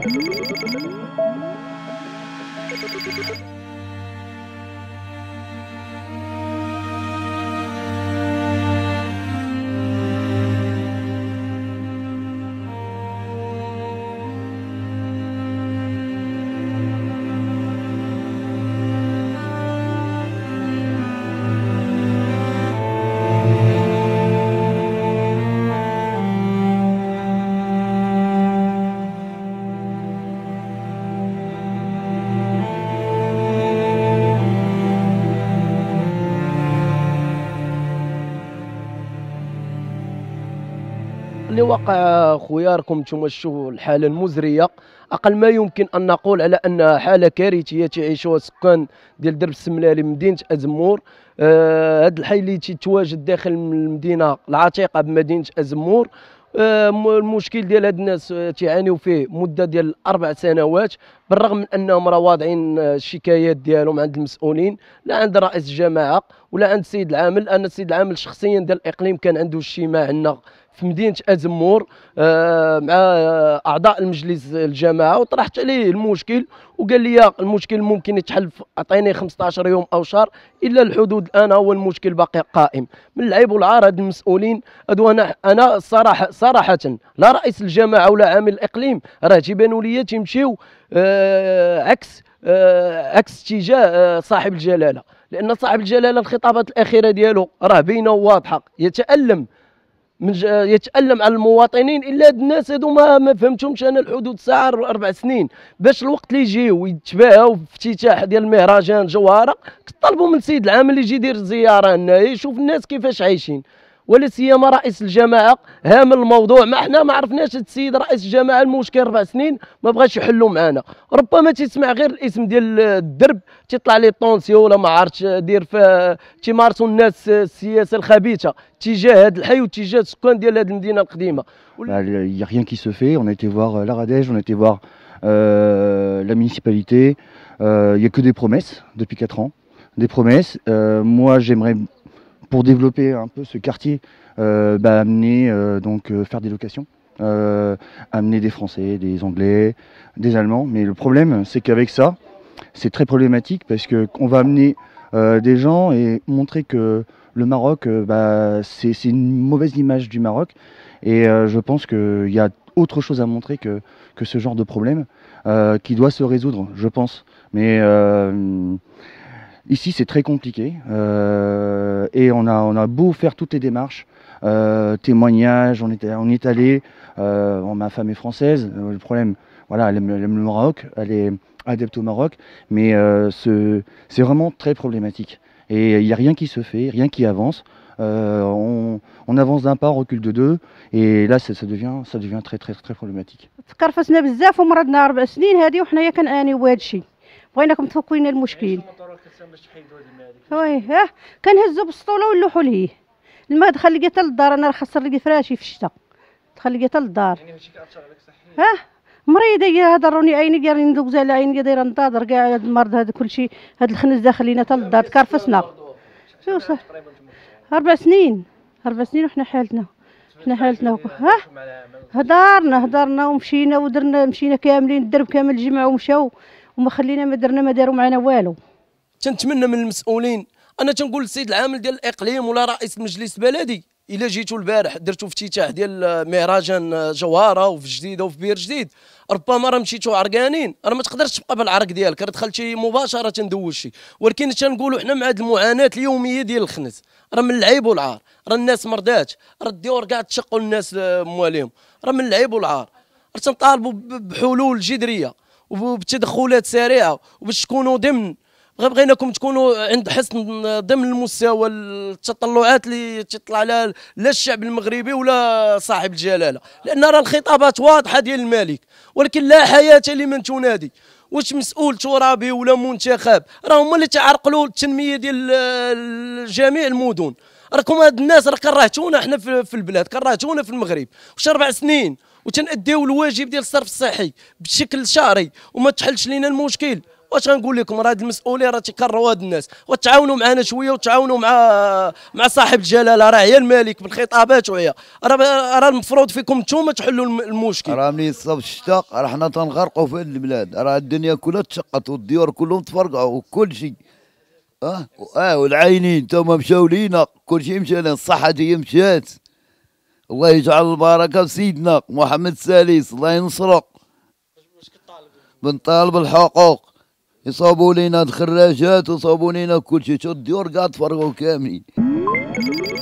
Thank you. الواقع خوياركم نتوما تشوفوا الحاله المزريه اقل ما يمكن ان نقول على انها حاله كارثيه تعيشها السكان ديال درب السملالي مدينه ازمور آه هذا الحي اللي تيتواجد داخل المدينه العتيقه بمدينه ازمور آه، المشكل ديال هاد الناس آه، تيعانيو فيه مده ديال اربع سنوات بالرغم من انهم راه واضعين آه، الشكايات ديالهم عند المسؤولين لا عند رئيس الجماعه ولا عند السيد العامل انا السيد العامل شخصيا ديال الاقليم كان عنده اجتماع عندنا في مدينه ازمور آه، مع آه، اعضاء المجلس الجماعه وطرحت عليه المشكل وقال لي المشكل ممكن يتحل اعطيني 15 يوم او شهر الا الحدود الان هو المشكل باقي قائم من العيب والعار المسؤولين هادو انا انا صراحه صراحه لا رئيس الجماعه ولا عامل الاقليم راه تيبانوا لي تيمشيو آه، عكس عكس اتجاه صاحب الجلاله لان صاحب الجلاله الخطابات الاخيره ديالو راه باينه وواضحه يتالم من آه، يتالم على المواطنين الا هاد الناس هادو ما ما فهمتهمش انا الحدود ساعه اربع سنين باش الوقت اللي يجيو يتباهاو في افتتاح ديال المهرجان جوهره كطلبوا من السيد العامل يجي يدير زياره هنا يشوف الناس كيفاش عايشين ولا سيما رئيس الجماعه هام الموضوع ما احنا ما عرفناش السيد رئيس الجماعه المشكل اربع سنين ما بغاش يحلوا معنا ربما تسمع غير الاسم ديال الدرب تيطلع لي طونسيون ولا ما عرفتش دير في تيمارسوا الناس السياسه الخبيثه تجاه هذا الحي وتجاه السكان ديال هذه المدينه القديمه Il n'y a rien qui se fait. On a été voir euh, l'Aradège, on a été voir euh, la municipalité. Euh, il euh, a que des promesses depuis 4 ans. Des promesses. Euh, moi, j'aimerais pour développer un peu ce quartier, euh, bah, amener euh, donc euh, faire des locations. amener des Français, des Anglais, des Allemands. Mais le problème, c'est qu'avec ça, c'est très problématique parce qu'on va amener des gens et montrer que le Maroc, bah, c'est une mauvaise image du Maroc. Et je pense qu'il y a autre chose à montrer que, que ce genre de problème qui doit se résoudre, je pense. Mais Ici, c'est très compliqué euh, et on a, on a beau faire toutes les démarches, euh, témoignages, on est, on est allé, euh, ma femme est française, le problème, voilà, elle aime, le Maroc, elle est adepte au Maroc, mais c'est vraiment très problématique. Et il n'y a rien qui se fait, rien qui avance. On, avance d'un pas, on recule de deux, et là ça, ça, devient, ça devient très très très problématique. بغيناكم تفكوا لنا المشكل وي ها كنهزوا بالسطوله ونلوحوا ليه الماء دخل لقيت للدار انا خسر لي فراشي في الشتاء دخل لقيت حتى للدار يعني ها مريضه هي هضروني عيني ديالي ندوز على عيني دايره نتاضر كاع هذا المرض هذا كلشي هذا الخنز داخل لينا حتى للدار تكرفسنا شو صح اربع سنين اربع سنين وحنا حالتنا حنا حالتنا يعني ها هضرنا هضرنا ومشينا ودرنا مشينا كاملين الدرب كامل الجمعه ومشاو وما خلينا ما درنا ما داروا معنا والو تنتمنى من المسؤولين انا تنقول للسيد العامل ديال الاقليم ولا رئيس المجلس البلدي الا جيتوا البارح درتوا افتتاح ديال مهرجان جواره وفي جديده وفي بير جديد ربما راه مشيتوا عرقانين راه ما تقدرش تبقى بالعرق ديالك راه دخلتي مباشره دوشي ولكن تنقولوا حنا مع هاد المعاناه اليوميه ديال الخنز راه من العيب والعار راه الناس مرضات راه الديور كاع تشقوا الناس آه، مواليهم راه من العيب والعار راه تنطالبوا بحلول جذريه وبتدخلات سريعه وباش تكونوا ضمن بغيناكم تكونوا عند حسن ضمن المستوى التطلعات اللي تطلع لها لا الشعب المغربي ولا صاحب الجلاله لان راه الخطابات واضحه ديال الملك ولكن لا حياه لمن تنادي واش مسؤول ترابي ولا منتخب راه هما اللي تعرقلوا التنميه ديال جميع المدن راكم هاد الناس راه كرهتونا حنا في البلاد كرهتونا في المغرب واش اربع سنين وتنأديو الواجب ديال الصرف الصحي بشكل شهري وما تحلش لينا المشكل واش غنقول لكم راه هاد المسؤولين راه تيكرهوا هاد الناس وتعاونوا معنا شويه وتعاونوا مع مع صاحب الجلاله راه هي الملك بالخطابات وهي راه راه المفروض فيكم نتوما تحلوا المشكل راه ملي صاب الشتاء راه حنا تنغرقوا في هاد البلاد راه الدنيا كلها تشقت والديور كلهم تفرقعوا وكل شيء اه اه والعينين توما مشاو لينا كل شيء مشى لنا الصحه هي مشات الله يجعل البركة في سيدنا محمد ساليس الله ينصرو بنطالب الحقوق يصابوا لينا الخراجات وصابوا لينا كل شيء شو الديور قاعد تفرغوا كاملين